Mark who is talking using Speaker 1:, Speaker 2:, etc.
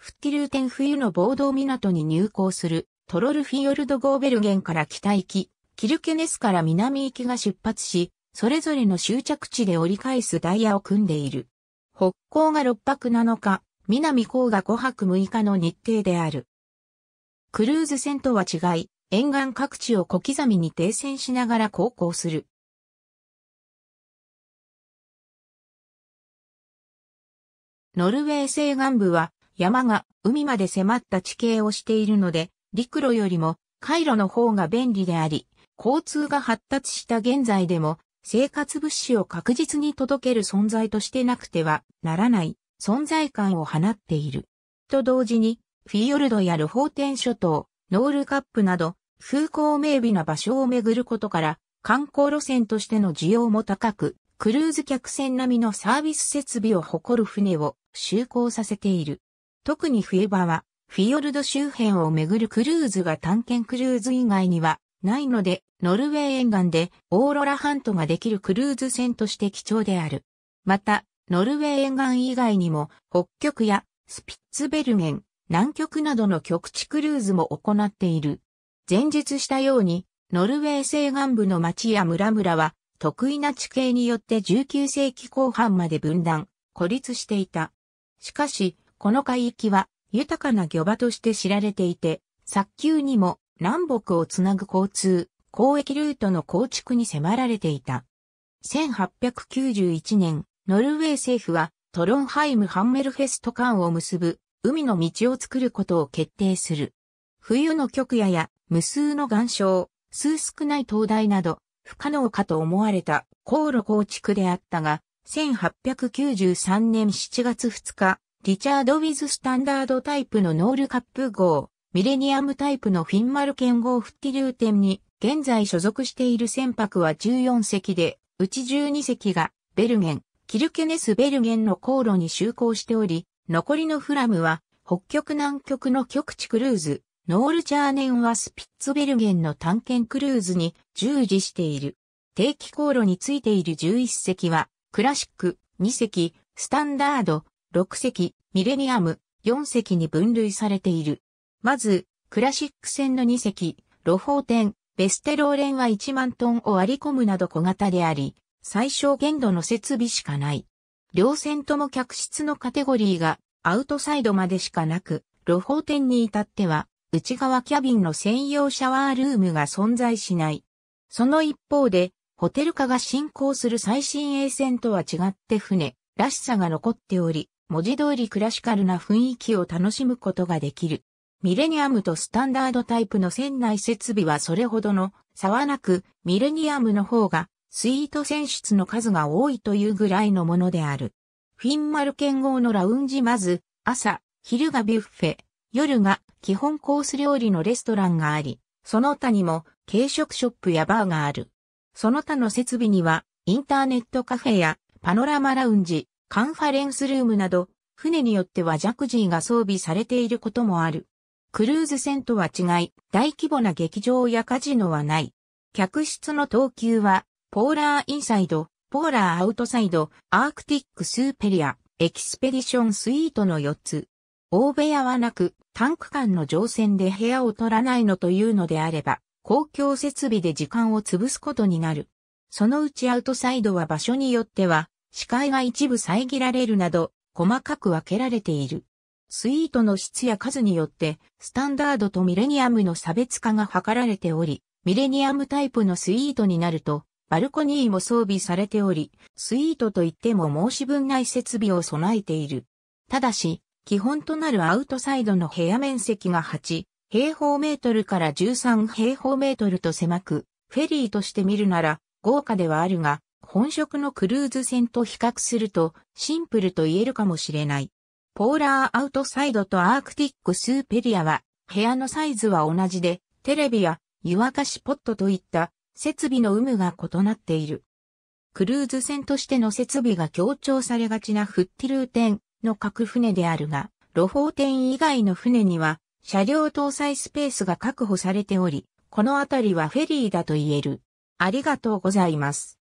Speaker 1: フッティルーテン冬の暴動港に入港するトロルフィヨルド・ゴーベルゲンから北行き、キルケネスから南行きが出発し、それぞれの終着地で折り返すダイヤを組んでいる。北港が6泊7日、南港が5泊6日の日程である。クルーズ船とは違い、沿岸各地を小刻みに停船しながら航行する。ノルウェー西岸部は山が海まで迫った地形をしているので、陸路よりも回路の方が便利であり、交通が発達した現在でも生活物資を確実に届ける存在としてなくてはならない存在感を放っている。と同時に、フィヨルドやルフォーテン諸島、ノールカップなど、風光明媚な場所をめぐることから、観光路線としての需要も高く、クルーズ客船並みのサービス設備を誇る船を就航させている。特に冬場は、フィヨルド周辺を巡るクルーズが探検クルーズ以外にはないので、ノルウェー沿岸でオーロラハントができるクルーズ船として貴重である。また、ノルウェー沿岸以外にも、北極やスピッツベルゲン、南極などの極地クルーズも行っている。前述したように、ノルウェー西岸部の町や村々は、得意な地形によって19世紀後半まで分断、孤立していた。しかし、この海域は豊かな漁場として知られていて、早急にも南北をつなぐ交通、交易ルートの構築に迫られていた。1891年、ノルウェー政府はトロンハイム・ハンメルフェスト間を結ぶ海の道を作ることを決定する。冬の極夜や無数の岩礁、数少ない灯台など不可能かと思われた航路構築であったが、1893年7月2日、リチャード・ウィズ・スタンダードタイプのノールカップ号、ミレニアムタイプのフィンマルケン号フッティューンに、現在所属している船舶は14隻で、うち12隻が、ベルゲン、キルケネス・ベルゲンの航路に就航しており、残りのフラムは、北極南極の極地クルーズ、ノールチャーネンはスピッツベルゲンの探検クルーズに従事している。定期航路についている11隻は、クラシック2隻、スタンダード6隻、ミレニアム、4隻に分類されている。まず、クラシック船の2隻、ロフォーテン、ベステローレンは1万トンを割り込むなど小型であり、最小限度の設備しかない。両船とも客室のカテゴリーがアウトサイドまでしかなく、ロフォーテンに至っては、内側キャビンの専用シャワールームが存在しない。その一方で、ホテル化が進行する最新鋭船とは違って船らしさが残っており、文字通りクラシカルな雰囲気を楽しむことができる。ミレニアムとスタンダードタイプの船内設備はそれほどの差はなく、ミレニアムの方がスイート船室の数が多いというぐらいのものである。フィンマル剣豪のラウンジまず、朝、昼がビュッフェ、夜が基本コース料理のレストランがあり、その他にも軽食ショップやバーがある。その他の設備には、インターネットカフェやパノラマラウンジ、カンファレンスルームなど、船によってはジャクジーが装備されていることもある。クルーズ船とは違い、大規模な劇場やカジノはない。客室の等級は、ポーラーインサイド、ポーラーアウトサイド、アークティックスーペリア、エキスペディションスイートの4つ。大部屋はなく、タンク間の乗船で部屋を取らないのというのであれば、公共設備で時間を潰すことになる。そのうちアウトサイドは場所によっては、視界が一部遮られるなど、細かく分けられている。スイートの質や数によって、スタンダードとミレニアムの差別化が図られており、ミレニアムタイプのスイートになると、バルコニーも装備されており、スイートといっても申し分ない設備を備えている。ただし、基本となるアウトサイドの部屋面積が8平方メートルから13平方メートルと狭く、フェリーとして見るなら豪華ではあるが、本職のクルーズ船と比較するとシンプルと言えるかもしれない。ポーラーアウトサイドとアークティックスーペリアは部屋のサイズは同じでテレビや湯沸かしポットといった設備の有無が異なっている。クルーズ船としての設備が強調されがちなフッティルーテの各船であるが、ロフォーテン以外の船には車両搭載スペースが確保されており、このあたりはフェリーだと言える。ありがとうございます。